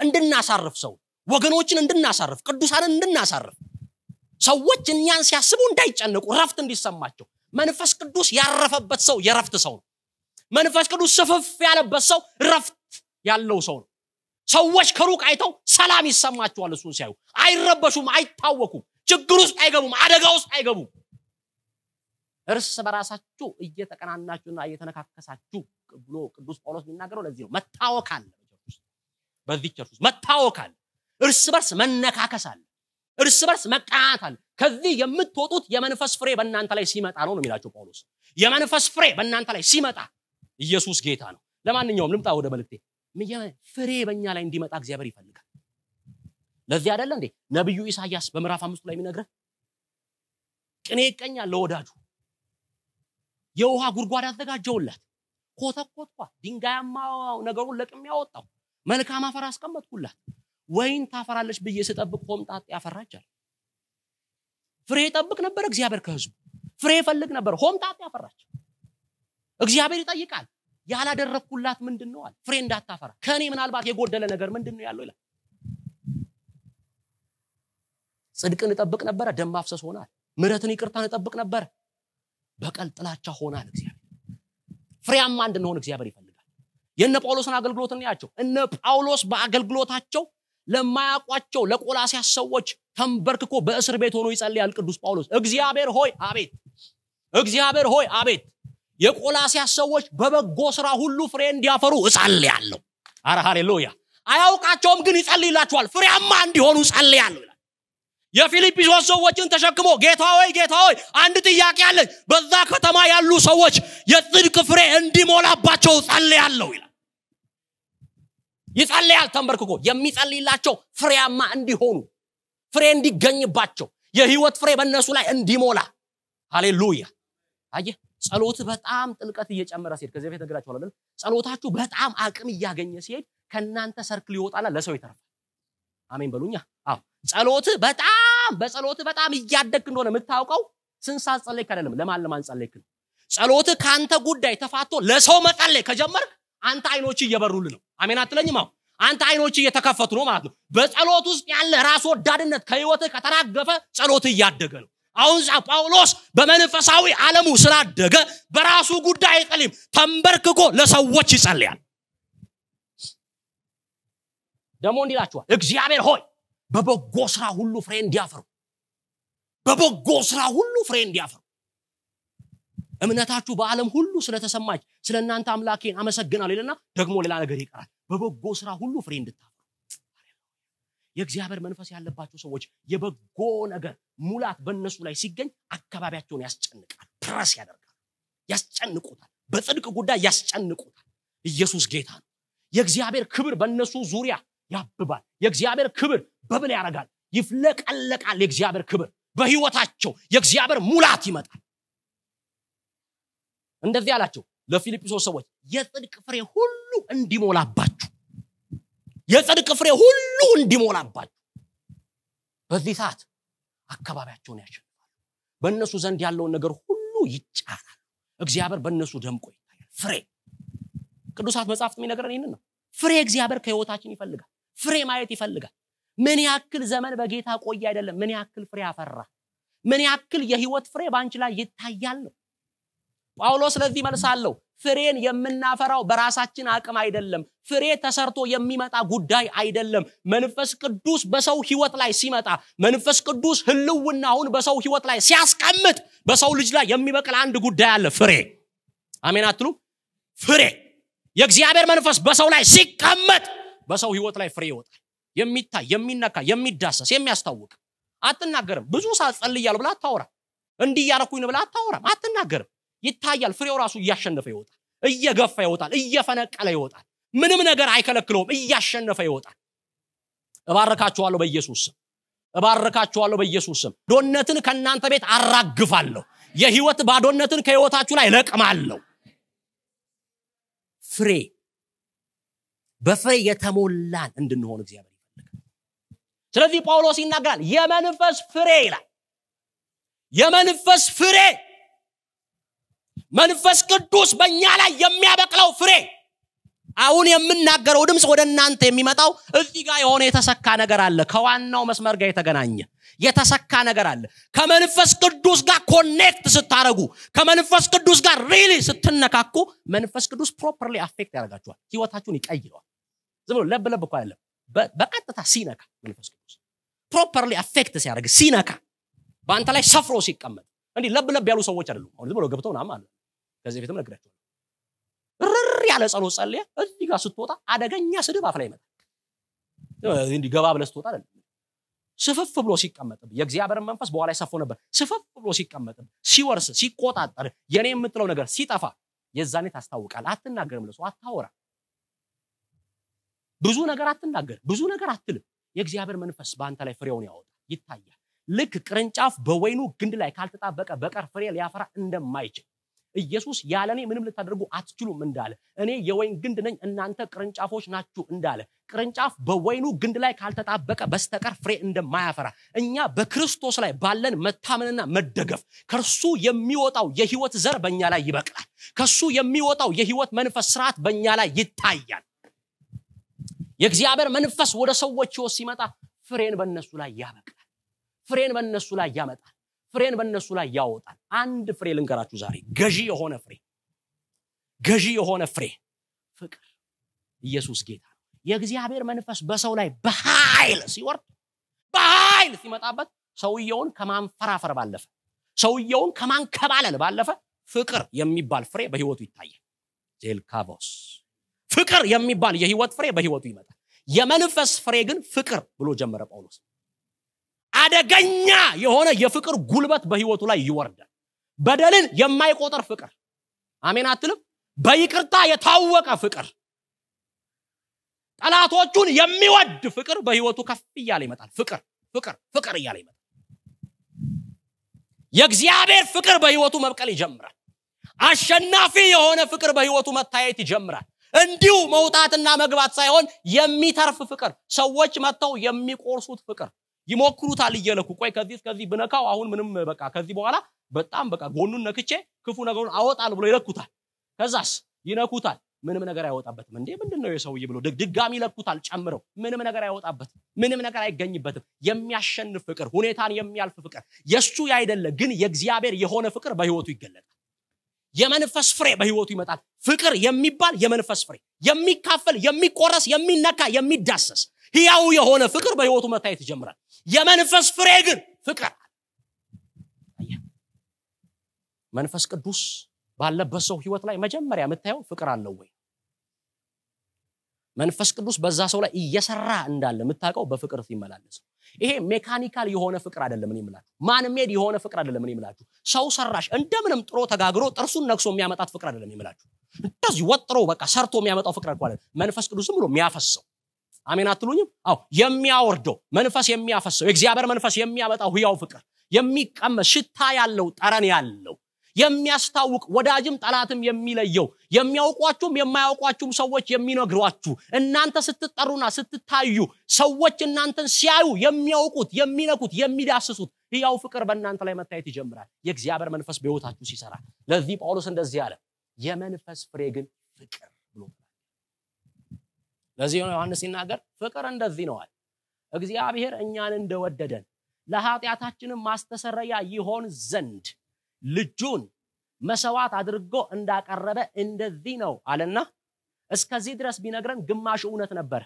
እንድናሳርፍ ሰው ወገኖችን እንድናሳርፍ ቅዱሳንን እንድናሳርፍ ሰዎች እኛን ሲያስቡ እንዳይጨነቁ ረፍት እንዲሰማቸው መንፈስ ቅዱስ ያረፈበት ሰው የረፍት ሰው ነው መንፈስ ቅዱስ ስፍፍ ያለበት ሰው ረፍት ያለው ሰው ነው ሰዎች ከሩቅ አይተው ሰላም ይሰማቸዋል እሱን ሲያዩ አይረበሹም አይታወኩም ችግር ውስጥ አይገቡም አደጋ ውስጥ አይገቡም እርስ በራሳችሁ እየተቀናናችሁና እየተነካከሳችሁ ብሎ ቅዱስ ጳውሎስ የሚናገረው ለዚህ ነው። መታወክ አለ በዚህ ቸርች ውስጥ መታወክ አለ። እርስ በርስ መነካከስ አለ። እርስ በርስ መቃናት አለ። ከዚህ የምትወጡት የመንፈስ ፍሬ በእናንተ ላይ ሲመጣ ነው ነው የሚላቸው ጳውሎስ። የመንፈስ ፍሬ በእናንተ ላይ ሲመጣ ኢየሱስ ጌታ ነው። ለማንኛውም ልምጣ ወደ መልክቴ ፍሬ በእኛ ላይ እንዲመጣ እግዚአብሔር ይፈልጋል። ለዚህ አይደለ እንዴ ነቢዩ ኢሳያስ በምዕራፍ አምስቱ ላይ የሚነግረ ቅኔ ይቀኛል ለወዳጁ የውሃ ጉድጓድ አዘጋጀውላት። ኮተኮትኳት፣ ድንጋያማ ነገሩን ለቅም ያወጣው፣ መልካም አፈር አስቀመጥኩላት። ወይን ታፈራለች ብዬ ስጠብቅ ሆምጣጤ ያፈራቻል። ፍሬ ጠብቅ ነበር እግዚአብሔር ከህዝቡ ፍሬ ፈልግ ነበር። ሆምጣጤ ያፈራች። እግዚአብሔር ይጠይቃል። ያላደረግኩላት ምንድን ነው አለ። ፍሬ እንዳታፈራ ከእኔ ምናልባት የጎደለ ነገር ምንድን ነው ያለው ይላል። ጽድቅን እጠብቅ ነበረ፣ ደም ማፍሰስ ሆናል። ምረትን ይቅርታን እጠብቅ ነበረ፣ በቀል ጥላቻ ሆናል እግዚአብሔር ፍሬያማ እንድንሆን እግዚአብሔር ይፈልጋል የነ ጳውሎስን አገልግሎት እንያቸው እነ ጳውሎስ በአገልግሎታቸው ለማያውቋቸው ለቆላሲያ ሰዎች ተንበርክኮ በእስር ቤት ሆኖ ይጸልያል ቅዱስ ጳውሎስ እግዚአብሔር ሆይ አቤት እግዚአብሔር ሆይ አቤት የቆላሲያ ሰዎች በበጎ ስራ ሁሉ ፍሬ እንዲያፈሩ እጸልያለሁ አረ ሃሌሉያ አያውቃቸውም ግን ይጸልይላቸዋል ፍሬያማ እንዲሆኑ ጸልያለሁ የፊልጵስዩስ ሰዎችን ተሸክሞ ጌታ ሆይ ጌታ ሆይ አንድ ጥያቄ አለኝ በዛ ከተማ ያሉ ሰዎች የጽድቅ ፍሬ እንዲሞላባቸው ጸልያለሁ ይላል ይጸልያል ተንበርክኮ የሚጸልይላቸው ፍሬያማ እንዲሆኑ ፍሬ እንዲገኝባቸው የህይወት ፍሬ በእነሱ ላይ እንዲሞላ ሃሌሉያ አየ ጸሎት በጣም ጥልቀት እየጨመረ ሲሄድ ከዚህ በፊት ነግራችኋለን ጸሎታችሁ በጣም አቅም እያገኘ ሲሄድ ከእናንተ ሰርክል ይወጣና ለሰው ይተርፋል አሜን በሉኛ አዎ ጸሎት በጣም በጸሎት በጣም እያደግ እንደሆነ የምታውቀው ስንሳት ጸለይክ አይደለም ለማን ለማን ጸለይክ ነው ጸሎት ከአንተ ጉዳይ ተፋቶ ለሰው መጸለይ ከጀመር አንተ አይኖች እየበሩል ነው አሜን አትለኝም አሁን አንተ አይኖች እየተከፈቱ ነው ማለት ነው በጸሎት ውስጥ ያለ ራስ ወዳድነት ከህይወትህ ከተራገፈ ጸሎት እያደገ ነው አሁን ጳውሎስ በመንፈሳዊ ዓለሙ ስላደገ በራሱ ጉዳይ አይጸልም ተንበርክኮ ለሰዎች ይጸልያል ደግሞ እንዲላችኋል እግዚአብሔር ሆይ በበጎ ስራ ሁሉ ፍሬ እንዲያፈሩ በበጎ ስራ ሁሉ ፍሬ እንዲያፈሩ እምነታችሁ በዓለም ሁሉ ስለተሰማች ስለ እናንተ አምላኬን አመሰግናል ይልና ደግሞ ሌላ ነገር ይቀራል በበጎ ስራ ሁሉ ፍሬ እንድታፈሩ የእግዚአብሔር መንፈስ ያለባቸው ሰዎች የበጎ ነገር ሙላት በእነሱ ላይ ሲገኝ አካባቢያቸውን ያስጨንቃል ፕረስ ያደርጋል ያስጨንቁታል በጽድቅ ጉዳይ ያስጨንቁታል ኢየሱስ ጌታ ነው የእግዚአብሔር ክብር በእነሱ ዙሪያ ያብባል የእግዚአብሔር ክብር በምን ያደርጋል ይፍለቀለቃል የእግዚአብሔር ክብር በህይወታቸው የእግዚአብሔር ሙላት ይመጣል እንደዚህ አላቸው ለፊልጵሶስ ሰዎች የጽድቅ ፍሬ ሁሉ እንዲሞላባችሁ የጽድቅ ፍሬ ሁሉ እንዲሞላባችሁ በዚህ ሰዓት አካባቢያቸውን ያሸንፋሉ በእነሱ ዘንድ ያለውን ነገር ሁሉ ይጫራል እግዚአብሔር በእነሱ ደምቆ ይታያል ፍሬ ቅዱሳት መጽሐፍት የሚነገረን ይህንን ነው ፍሬ እግዚአብሔር ከህይወታችን ይፈልጋል ፍሬ ማየት ይፈልጋል ምን ያክል ዘመን በጌታ ቆየ አይደለም ምን ያክል ፍሬ አፈራ ምን ያክል የህይወት ፍሬ በአንቺ ላይ ይታያል ነው ጳውሎስ ለዚህ መልሳለሁ ፍሬን የምናፈራው በራሳችን አቅም አይደለም ፍሬ ተሰርቶ የሚመጣ ጉዳይ አይደለም መንፈስ ቅዱስ በሰው ህይወት ላይ ሲመጣ መንፈስ ቅዱስ ህልውናውን በሰው ህይወት ላይ ሲያስቀምጥ በሰው ልጅ ላይ የሚበቅል አንድ ጉዳይ አለ ፍሬ አሜን አትሉ ፍሬ የእግዚአብሔር መንፈስ በሰው ላይ ሲቀመጥ በሰው ህይወት ላይ ፍሬ ይወጣል። የሚታይ የሚነካ የሚዳሰስ የሚያስታውቅ አትናገርም። ብዙ ሰዓት ጸልያለሁ ብላ አታወራ። እንዲህ እያረኩኝ ብላ አታወራም። አትናገርም። ይታያል። ፍሬው ራሱ እያሸነፈ ይወጣል። እየገፋ ይወጣል። እየፈነቀለ ይወጣል። ምንም ነገር አይከለክለውም። እያሸነፈ ይወጣል። እባርካችኋለሁ በኢየሱስ ስም። እባርካችኋለሁ በኢየሱስ ስም። ዶነትን ከእናንተ ቤት አራግፋለሁ። የህይወት ባዶነትን ከህይወታችሁ ላይ ለቅማለሁ። ፍሬ በፍሬ የተሞላን እንድንሆን እግዚአብሔር ይፈልጋል ስለዚህ ጳውሎስ ይናገራል የመንፈስ ፍሬ ይላል የመንፈስ ፍሬ መንፈስ ቅዱስ በእኛ ላይ የሚያበቅለው ፍሬ አሁን የምናገረው ድምፅ ወደ እናንተ የሚመጣው እዚህ ጋር የሆነ የተሰካ ነገር አለ ከዋናው መስመር ጋር የተገናኘ የተሰካ ነገር አለ ከመንፈስ ቅዱስ ጋር ኮኔክት ስታደረጉ ከመንፈስ ቅዱስ ጋር ሪሊ ስትነካኩ መንፈስ ቅዱስ ፕሮፐርሊ አፌክት ያደረጋችኋል ህይወታችሁን ይቀይረዋል ዝም ብሎ ለብ ለብ እኮ አይደለም በቀጥታ ሲነካ መንፈስ ቅዱስ ፕሮፐርሊ አፌክት ሲያደርግ ሲነካ በአንተ ላይ ሰፍሮ ሲቀመጥ እንዲህ ለብ ለብ ያሉ ሰዎች አይደሉም አሁን ዝም ብሎ ገብተው ናም አለ ከዚህ ፊትም ነግዳቸው ርር ያለ ጸሎት ጸልየ እዚህ ጋር ስትወጣ አደገኛ ስድብ አፍ ላይ ይመጣል እንዲህ ገባ ብለ ስትወጣ አይደለም ስፍፍ ብሎ ሲቀመጥ የእግዚአብሔር መንፈስ በኋላ ሰፎ ነበር ስፍፍ ብሎ ሲቀመጥ ሲወርስ ሲቆጣጠር የኔ የምትለው ነገር ሲጠፋ የዛኔ ታስታውቃል አትናገርም ለሰው አታወራ ብዙ ነገር አትናገር፣ ብዙ ነገር አትልም። የእግዚአብሔር መንፈስ በአንተ ላይ ፍሬውን ያወጣ ይታያል። ልክ ቅርንጫፍ በወይኑ ግንድ ላይ ካልተጣበቀ በቀር ፍሬ ሊያፈራ እንደማይችል ኢየሱስ ያለ እኔ ምንም ልታደርጉ አትችሉም እንዳለ እኔ የወይን ግንድ ነኝ፣ እናንተ ቅርንጫፎች ናችሁ እንዳለ ቅርንጫፍ በወይኑ ግንድ ላይ ካልተጣበቀ በስተቀር ፍሬ እንደማያፈራ እኛ በክርስቶስ ላይ ባለን መታመንና መደገፍ ከእርሱ የሚወጣው የህይወት ዘር በእኛ ላይ ይበቅላል። ከእሱ የሚወጣው የህይወት መንፈስ ስርዓት በእኛ ላይ ይታያል። የእግዚአብሔር መንፈስ ወደ ሰዎች ህይወት ሲመጣ ፍሬን በእነሱ ላይ ያበቃል ፍሬን በእነሱ ላይ ያመጣል ፍሬን በእነሱ ላይ ያወጣል አንድ ፍሬ ልንገራችሁ ዛሬ ገዢ የሆነ ፍሬ ገዢ የሆነ ፍሬ ፍቅር ኢየሱስ ጌታ ነው የእግዚአብሔር መንፈስ በሰው ላይ በኃይል ሲወርድ በኃይል ሲመጣበት ሰውየውን ከማንፈራፈር ባለፈ ሰውየውን ከማንከባለል ባለፈ ፍቅር የሚባል ፍሬ በህይወቱ ይታያል ዜልካቮስ ፍቅር የሚባል የህይወት ፍሬ በህይወቱ ይመጣል። የመንፈስ ፍሬ ግን ፍቅር ብሎ ጀመረ ጳውሎስ። አደገኛ የሆነ የፍቅር ጉልበት በህይወቱ ላይ ይወርዳል። በደልን የማይቆጠር ፍቅር፣ አሜን አትልም? በይቅርታ የታወቀ ፍቅር፣ ጠላቶቹን የሚወድ ፍቅር በህይወቱ ከፍ እያለ ይመጣል። ፍቅር ፍቅር ፍቅር እያለ ይመጣል። የእግዚአብሔር ፍቅር በህይወቱ መብቀል ይጀምራል። አሸናፊ የሆነ ፍቅር በህይወቱ መታየት ይጀምራል። እንዲሁ መውጣትና መግባት ሳይሆን የሚተርፍ ፍቅር ሰዎች መጥተው የሚቆርሱት ፍቅር ይሞክሩታል እየለኩ ቆይ ከዚህ እስከዚህ ብነካው አሁን ምንም በቃ ከዚህ በኋላ በጣም በቃ ጎኑን ነክቼ ክፉ ነገሩን አወጣል ብሎ ይለኩታል ከዛስ ይነኩታል ምንም ነገር አይወጣበትም እንዴ ምንድን ነው የሰውዬ ብሎ ድጋሚ ይለኩታል ጨምረው ምንም ነገር አይወጣበትም ምንም ነገር አይገኝበትም የሚያሸንፍ ፍቅር ሁኔታን የሚያልፍ ፍቅር የእሱ ያይደለ ግን የእግዚአብሔር የሆነ ፍቅር በህይወቱ ይገለጣል የመንፈስ ፍሬ በህይወቱ ይመጣል ፍቅር የሚባል የመንፈስ ፍሬ የሚካፈል የሚቆረስ የሚነካ የሚዳሰስ ህያው የሆነ ፍቅር በህይወቱ መታየት ይጀምራል የመንፈስ ፍሬ ግን ፍቅር መንፈስ ቅዱስ ባለበት ሰው ህይወት ላይ መጀመሪያ የምታየው ፍቅር አለው ወይ መንፈስ ቅዱስ በዛ ሰው ላይ እየሰራ እንዳለ የምታውቀው በፍቅር ሲመላለስ ይሄ ሜካኒካል የሆነ ፍቅር አይደለም እኔ የምላችሁ ማንሜድ የሆነ ፍቅር አይደለም እኔ የምላችሁ ሰው ሰራሽ እንደምንም ጥሮ ተጋግሮ ጥርሱን ነክሶ የሚያመጣት ፍቅር አይደለም የምላችሁ እንደዚህ ወጥሮ በቃ ሰርቶ የሚያመጣው ፍቅር እኮ መንፈስ ቅዱስ ብሎ የሚያፈሰው አሜን አትሉኝም አዎ የሚያወርደው መንፈስ የሚያፈሰው የእግዚአብሔር መንፈስ የሚያመጣው ህያው ፍቅር የሚቀመስ ሽታ ያለው ጠረን ያለው የሚያስታውቅ ወዳጅም ጠላትም የሚለየው የሚያውቋችሁም የማያውቋችሁም ሰዎች የሚነግሯችሁ እናንተ ስትጠሩና ስትታዩ ሰዎች እናንተን ሲያዩ የሚያውቁት የሚነኩት የሚዳስሱት ህያው ፍቅር በእናንተ ላይ መታየት ይጀምራል የእግዚአብሔር መንፈስ በህይወታችሁ ሲሰራ ለዚህ ጳውሎስ እንደዚህ አለ የመንፈስ ፍሬ ግን ፍቅር ብሎ ለዚህ ዮሐንስ ሲናገር ፍቅር እንደዚህ ነዋል እግዚአብሔር እኛን እንደወደደን ለኃጢአታችንም ማስተሰረያ ይሆን ዘንድ ልጁን መሰዋት አድርጎ እንዳቀረበ እንደዚህ ነው አለና እስከዚህ ድረስ ቢነግረን ግማሽ እውነት ነበር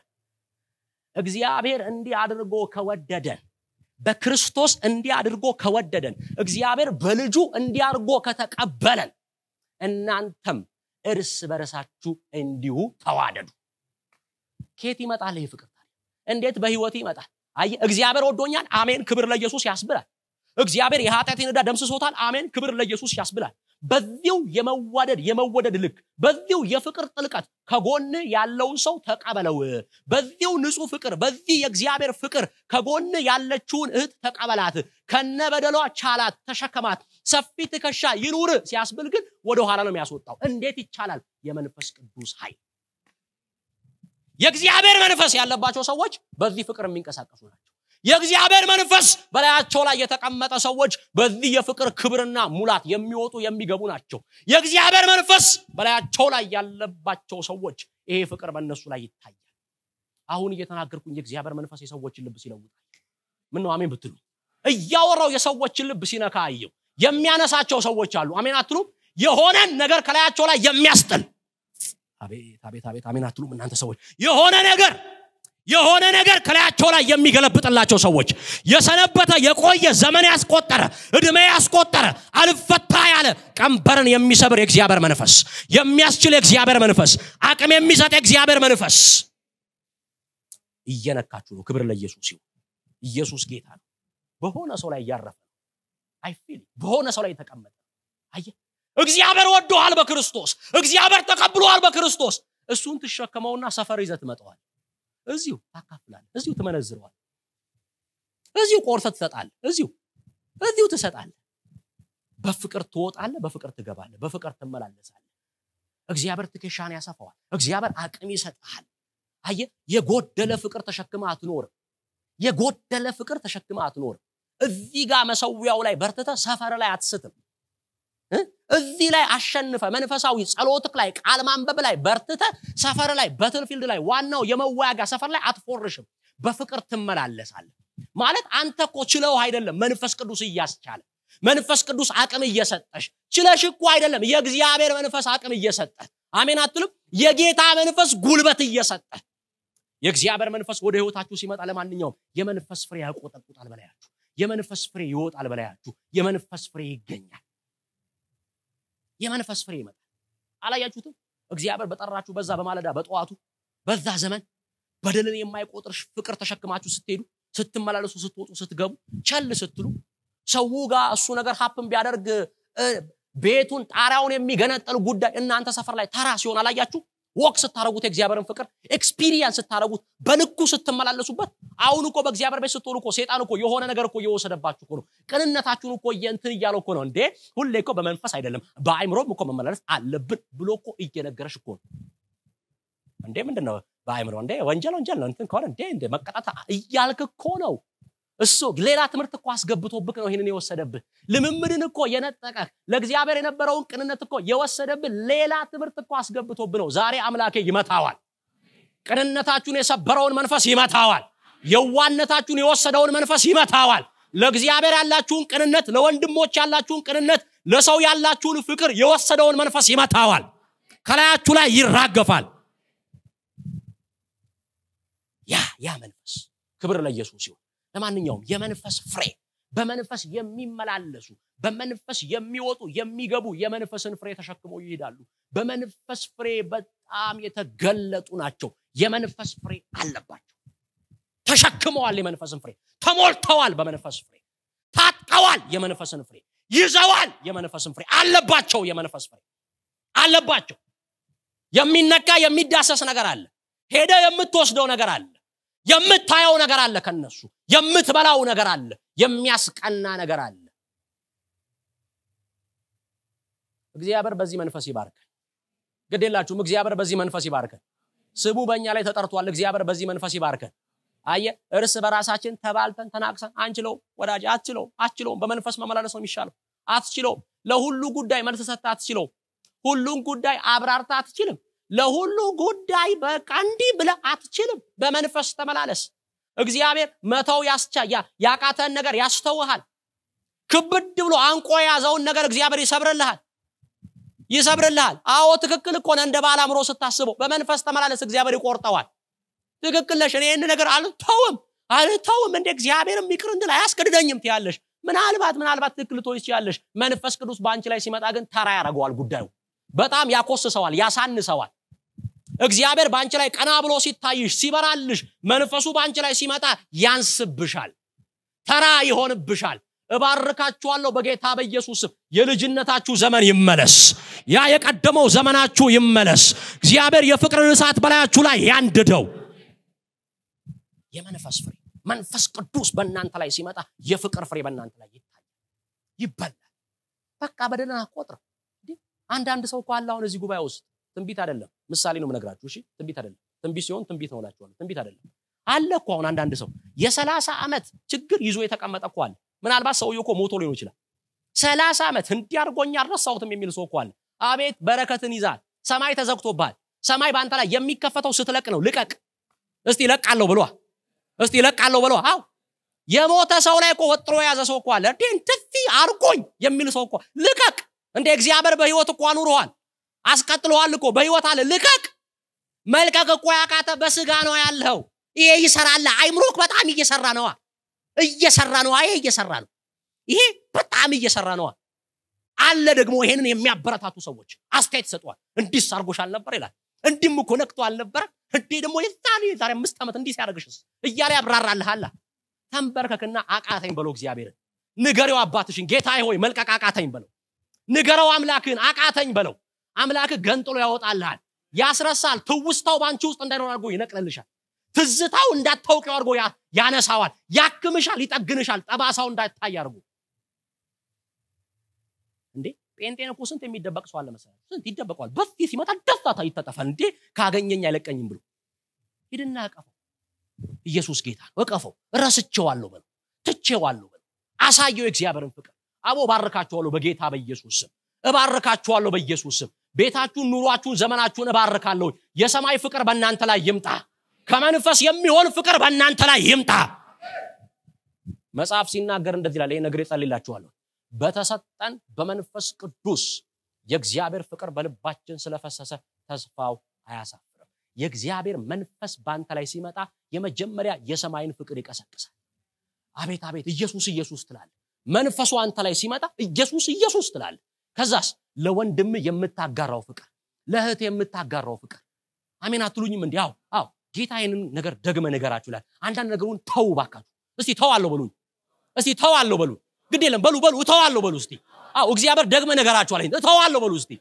እግዚአብሔር እንዲህ አድርጎ ከወደደን በክርስቶስ እንዲህ አድርጎ ከወደደን እግዚአብሔር በልጁ እንዲህ አድርጎ ከተቀበለን እናንተም እርስ በርሳችሁ እንዲሁ ተዋደዱ ኬት ይመጣል ይህ ፍቅር እንዴት በህይወት ይመጣል አየ እግዚአብሔር ወዶኛል አሜን ክብር ለኢየሱስ ያስብላል እግዚአብሔር የኃጢአቴን ዕዳ ደምስሶታል አሜን ክብር ለኢየሱስ ያስብላል በዚሁ የመዋደድ የመወደድ ልክ በዚሁ የፍቅር ጥልቀት ከጎን ያለውን ሰው ተቀበለው። በዚሁ ንጹህ ፍቅር፣ በዚህ የእግዚአብሔር ፍቅር ከጎን ያለችውን እህት ተቀበላት። ከነ በደሏ ቻላት፣ ተሸከማት። ሰፊ ትከሻ ይኑር ሲያስብል ግን ወደኋላ ነው የሚያስወጣው። እንዴት ይቻላል? የመንፈስ ቅዱስ ኃይል የእግዚአብሔር መንፈስ ያለባቸው ሰዎች በዚህ ፍቅር የሚንቀሳቀሱ ናቸው። የእግዚአብሔር መንፈስ በላያቸው ላይ የተቀመጠ ሰዎች በዚህ የፍቅር ክብርና ሙላት የሚወጡ የሚገቡ ናቸው የእግዚአብሔር መንፈስ በላያቸው ላይ ያለባቸው ሰዎች ይሄ ፍቅር በእነሱ ላይ ይታያል አሁን እየተናገርኩኝ የእግዚአብሔር መንፈስ የሰዎችን ልብ ሲለውጣል ምን ነው አሜን ብትሉ እያወራው የሰዎችን ልብ ሲነካ አየው የሚያነሳቸው ሰዎች አሉ አሜን አትሉ የሆነን ነገር ከላያቸው ላይ የሚያስጥል አቤት አቤት አቤት አሜን አትሉም እናንተ ሰዎች የሆነ ነገር የሆነ ነገር ከላያቸው ላይ የሚገለብጥላቸው ሰዎች የሰነበተ የቆየ ዘመን ያስቆጠረ እድሜ ያስቆጠረ አልፈታ ያለ ቀንበርን የሚሰብር የእግዚአብሔር መንፈስ የሚያስችል የእግዚአብሔር መንፈስ አቅም የሚሰጥ የእግዚአብሔር መንፈስ እየነካችሁ ነው። ክብር ለኢየሱስ ይሁን። ኢየሱስ ጌታ ነው። በሆነ ሰው ላይ እያረፈ አይፊል በሆነ ሰው ላይ የተቀመጠ አየ እግዚአብሔር ወዶሃል በክርስቶስ እግዚአብሔር ተቀብሎሃል በክርስቶስ እሱን ትሸከመውና ሰፈር ይዘት መጠዋል። እዚሁ ታካፍላለህ፣ እዚሁ ትመነዝረዋል፣ እዚሁ ቆርተ ትሰጣለህ፣ እዚሁ እዚሁ ትሰጣለህ። በፍቅር ትወጣለህ፣ በፍቅር ትገባለህ፣ በፍቅር ትመላለሳለህ። እግዚአብሔር ትከሻን ያሰፋዋል። እግዚአብሔር አቅም ይሰጥሃል። አየ የጎደለ ፍቅር ተሸክመ አትኖርም። የጎደለ ፍቅር ተሸክመ አትኖርም። እዚህ ጋር መሰዊያው ላይ በርትተ ሰፈር ላይ አትስትም። እዚህ ላይ አሸንፈ መንፈሳዊ ጸሎትክ ላይ ቃል ማንበብ ላይ በርትተ ሰፈር ላይ በትልፊልድ ላይ ዋናው የመዋጋ ሰፈር ላይ አትፎርሽም በፍቅር ትመላለሳለ ማለት አንተ እኮ ችለው አይደለም መንፈስ ቅዱስ እያስቻለ መንፈስ ቅዱስ አቅም እየሰጠሽ ችለሽ እኮ አይደለም የእግዚአብሔር መንፈስ አቅም እየሰጠ አሜን አትልም የጌታ መንፈስ ጉልበት እየሰጠ የእግዚአብሔር መንፈስ ወደ ህይወታችሁ ሲመጣ ለማንኛውም የመንፈስ ፍሬ ያቆጠቁጣል በላያችሁ የመንፈስ ፍሬ ይወጣል በላያችሁ የመንፈስ ፍሬ ይገኛል የመንፈስ ፍሬ ይመጣል አላያችሁትም እግዚአብሔር በጠራችሁ በዛ በማለዳ በጠዋቱ በዛ ዘመን በደልን የማይቆጥር ፍቅር ተሸክማችሁ ስትሄዱ ስትመላለሱ ስትወጡ ስትገቡ ቸል ስትሉ ሰው ጋር እሱ ነገር ሀፕን ቢያደርግ ቤቱን ጣሪያውን የሚገነጠል ጉዳይ እናንተ ሰፈር ላይ ተራ ሲሆን አላያችሁ ወቅ ስታረጉት የእግዚአብሔርን ፍቅር ኤክስፒሪየንስ ስታረጉት በልኩ ስትመላለሱበት አሁን እኮ በእግዚአብሔር ቤት ስትሆኑ እኮ ሴጣን እኮ የሆነ ነገር እኮ እየወሰደባችሁ እኮ ነው ቅንነታችሁን እኮ እንትን እያለ እኮ ነው እንዴ ሁሌ እኮ በመንፈስ አይደለም በአይምሮም እኮ መመላለስ አለብን ብሎ እኮ እየነገረሽ እኮ ነው እንዴ ምንድን ነው በአይምሮ እንዴ ወንጀል ወንጀል ነው እንትን ከሆነ እንዴ እንዴ መቀጣት እያልክ እኮ ነው እሱ ሌላ ትምህርት እኮ አስገብቶብክ ነው ይህንን የወሰደብህ። ልምምድን እኮ የነጠቀህ ለእግዚአብሔር የነበረውን ቅንነት እኮ የወሰደብህ ሌላ ትምህርት እኮ አስገብቶብህ ነው። ዛሬ አምላኬ ይመታዋል። ቅንነታችሁን የሰበረውን መንፈስ ይመታዋል። የዋነታችሁን የወሰደውን መንፈስ ይመታዋል። ለእግዚአብሔር ያላችሁን ቅንነት፣ ለወንድሞች ያላችሁን ቅንነት፣ ለሰው ያላችሁን ፍቅር የወሰደውን መንፈስ ይመታዋል። ከላያችሁ ላይ ይራገፋል። ያ ያ መንፈስ ክብር ለኢየሱስ ይሁን። ለማንኛውም የመንፈስ ፍሬ በመንፈስ የሚመላለሱ በመንፈስ የሚወጡ የሚገቡ የመንፈስን ፍሬ ተሸክመው ይሄዳሉ በመንፈስ ፍሬ በጣም የተገለጡ ናቸው የመንፈስ ፍሬ አለባቸው ተሸክመዋል የመንፈስን ፍሬ ተሞልተዋል በመንፈስ ፍሬ ታጥቀዋል የመንፈስን ፍሬ ይዘዋል የመንፈስን ፍሬ አለባቸው የመንፈስ ፍሬ አለባቸው የሚነካ የሚዳሰስ ነገር አለ ሄደ የምትወስደው ነገር አለ የምታየው ነገር አለ ከነሱ የምትበላው ነገር አለ የሚያስቀና ነገር አለ እግዚአብሔር በዚህ መንፈስ ይባርከን ግድ የላችሁም እግዚአብሔር በዚህ መንፈስ ይባርከን ስቡ በእኛ ላይ ተጠርቷል እግዚአብሔር በዚህ መንፈስ ይባርከን አየ እርስ በራሳችን ተባልተን ተናቅሰን አንችለው ወዳጅ አትችለው አትችለውም በመንፈስ መመላለስ ነው የሚሻለው አትችለው ለሁሉ ጉዳይ መልስ ሰጥተህ አትችለው ሁሉን ጉዳይ አብራርታ አትችልም ለሁሉ ጉዳይ በቃ እንዲህ ብለ አትችልም በመንፈስ ተመላለስ እግዚአብሔር መተው ያስቻያ ያቃተን ነገር ያስተውሃል ክብድ ብሎ አንቆ የያዘውን ነገር እግዚአብሔር ይሰብርልሃል ይሰብርልሃል አዎ ትክክል እኮ እንደ ባል አምሮ ስታስበው በመንፈስ ተመላለስ እግዚአብሔር ይቆርጠዋል ትክክል ነሽ እኔ ይህን ነገር አልተውም አልተውም እንደ እግዚአብሔር ይቅር እንድል አያስገድደኝም ትያለሽ ምናልባት ምናልባት ትክክል ቶ ትችላለሽ መንፈስ ቅዱስ በአንቺ ላይ ሲመጣ ግን ተራ ያደርገዋል ጉዳዩ በጣም ያኮስሰዋል ያሳንሰዋል እግዚአብሔር በአንቺ ላይ ቀና ብሎ ሲታይሽ ሲበራልሽ መንፈሱ በአንቺ ላይ ሲመጣ ያንስብሻል ተራ ይሆንብሻል እባርካችኋለሁ በጌታ በኢየሱስ የልጅነታችሁ ዘመን ይመለስ ያ የቀደመው ዘመናችሁ ይመለስ እግዚአብሔር የፍቅርን እሳት በላያችሁ ላይ ያንድደው የመንፈስ ፍሬ መንፈስ ቅዱስ በእናንተ ላይ ሲመጣ የፍቅር ፍሬ በእናንተ ላይ ይታያል ይበላል በቃ በደህና ቆጥር አንዳንድ ሰው እኮ አለ አሁን እዚህ ጉባኤ ውስጥ ትንቢት አይደለም ምሳሌ ነው ምነግራችሁ እሺ ትንቢት አይደለም ትንቢት ሲሆን ትንቢት ነው እላችኋለሁ ትንቢት አይደለም አለ እኮ አሁን አንዳንድ ሰው የሰላሳ ዓመት ችግር ይዞ የተቀመጠ እኮ አለ ምናልባት ሰውየ እኮ ሞቶ ሊሆን ይችላል ሰላሳ ዓመት እንዲያርጎኝ አልረሳሁትም የሚል ሰው እኮ አለ አቤት በረከትን ይዛል ሰማይ ተዘግቶብሃል ሰማይ በአንተ ላይ የሚከፈተው ስትለቅ ነው ልቀቅ እስቲ ለቃለሁ ብሏ እስቲ ለቃለሁ ብሏ አው የሞተ ሰው ላይ እኮ ወጥሮ የያዘ ሰው እኮ አለ ትፊ አርጎኝ የሚል ሰው እኮ ልቀቅ እንደ እግዚአብሔር በህይወት እኮ አኑረዋል አስቀጥለዋል እኮ በህይወት አለ። ልቀቅ። መልቀቅ እኮ ያቃተ በስጋ ነው ያለው። ይሄ ይሰራል። አይምሮክ በጣም እየሰራ ነዋ፣ እየሰራ ነዋ። ይሄ እየሰራ ነው። ይሄ በጣም እየሰራ ነዋ። አለ ደግሞ ይሄንን የሚያበረታቱ ሰዎች አስተያየት ሰጧል እንዲህ አድርጎሻል ነበር ይላል። እንዲም እኮ ነክቶ አልነበረ እንዴ ደግሞ የዛኔ የዛሬ አምስት ዓመት እንዲህ ሲያደርግሽስ እያለ ያብራራልሃላ። ተንበርከክና አቃተኝ በለው እግዚአብሔር ንገሬው አባትሽን ጌታ ሆይ መልቀቅ አቃተኝ በለው። ንገረው አምላክን አቃተኝ በለው። አምላክ ገንጥሎ ያወጣልሃል ያስረሳል ትውስታው በአንቺ ውስጥ እንዳይኖር አድርጎ ይነቅልልሻል ትዝታው እንዳታውቂው አድርጎ ያነሳዋል ያክምሻል ይጠግንሻል ጠባሳው እንዳታይ አድርጎ እንዴ ጴንጤን እኮ ስንት የሚደበቅ ሰው አለ ስንት ይደበቀዋል በፊት ሲመጣ ደፋታ ይተጠፋል እንዴ ካገኘኝ አይለቀኝም ብሎ ሂድና እቀፈው ኢየሱስ ጌታ ነው እቀፈው ረስቼዋለሁ በለው ትቼዋለሁ በለው አሳየው እግዚአብሔርን ፍቅር አቦ ባርካቸዋለሁ በጌታ በኢየሱስ ስም እባርካቸዋለሁ በኢየሱስ ስም ቤታችሁን፣ ኑሯችሁን፣ ዘመናችሁን እባርካለሁ። የሰማይ ፍቅር በእናንተ ላይ ይምጣ። ከመንፈስ የሚሆን ፍቅር በእናንተ ላይ ይምጣ። መጽሐፍ ሲናገር እንደዚህ ይላል። ይሄ ነገር ይጸልላችኋለሁ። በተሰጠን በመንፈስ ቅዱስ የእግዚአብሔር ፍቅር በልባችን ስለፈሰሰ ተስፋው አያሳፍርም። የእግዚአብሔር መንፈስ በአንተ ላይ ሲመጣ የመጀመሪያ የሰማይን ፍቅር ይቀሰቅሳል። አቤት አቤት፣ ኢየሱስ ኢየሱስ ትላል። መንፈሱ አንተ ላይ ሲመጣ ኢየሱስ ኢየሱስ ትላል። ከዛስ ለወንድም የምታጋራው ፍቅር ለእህት የምታጋራው ፍቅር አሜን አትሉኝም እንዲ አው አው ጌታ ይህንን ነገር ደግመ ነገራችሁ ይላል አንዳንድ ነገሩን ተው ባካችሁ እስቲ ተው አለው በሉኝ እስቲ ተው አለው በሉ። ግድ የለም በሉ በሉ አለው በሉ እስቲ አው እግዚአብሔር ደግመ ነገራችኋል። ነገራችሁ አለኝ አለው በሉ እስቲ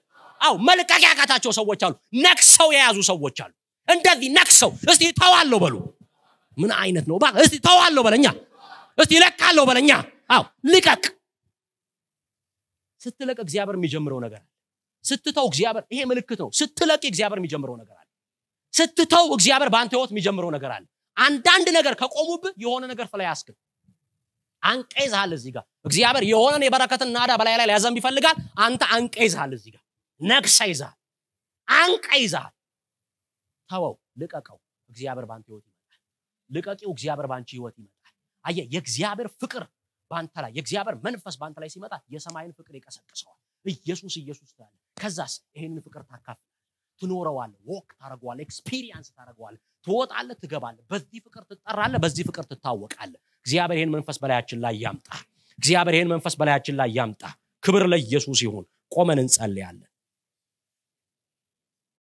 አው መልቀቅ ያቃታቸው ሰዎች አሉ ነክሰው የያዙ ሰዎች አሉ እንደዚህ ነክሰው እስቲ ተው አለው በሉ ምን አይነት ነው እስቲ ተው አለው በለኛ እስቲ ይለቃለሁ በለኛ አው ልቀቅ ስትለቅ እግዚአብሔር የሚጀምረው ነገር አለ ስትተው እግዚአብሔር ይሄ ምልክት ነው ስትለቅ እግዚአብሔር የሚጀምረው ነገር አለ ስትተው እግዚአብሔር በአንተ ህይወት የሚጀምረው ነገር አለ አንዳንድ ነገር ከቆሙብህ የሆነ ነገር ፍላይ አስክል አንቀ ይዝሃል እዚህ ጋር እግዚአብሔር የሆነን የበረከትን ናዳ በላይ ላይ ሊያዘንብ ይፈልጋል አንተ አንቀ ይዝሃል እዚህ ጋር ነቅሰ ይዝሃል አንቀ ይዝሃል ተወው ልቀቀው እግዚአብሔር በአንተ ህይወት ይመጣል ልቀቂው እግዚአብሔር በአንቺ ህይወት ይመጣል አየ የእግዚአብሔር ፍቅር በአንተ ላይ የእግዚአብሔር መንፈስ በአንተ ላይ ሲመጣ የሰማይን ፍቅር ይቀሰቅሰዋል ኢየሱስ ኢየሱስ ትላለ ከዛስ ይሄንን ፍቅር ታካፍል ትኖረዋለ ወክ ታደረገዋለ ኤክስፒሪየንስ ታደረገዋለ ትወጣለ ትገባለ በዚህ ፍቅር ትጠራለ በዚህ ፍቅር ትታወቃለ እግዚአብሔር ይህን መንፈስ በላያችን ላይ ያምጣ እግዚአብሔር ይህን መንፈስ በላያችን ላይ ያምጣ ክብር ለኢየሱስ ይሁን ቆመን እንጸልያለን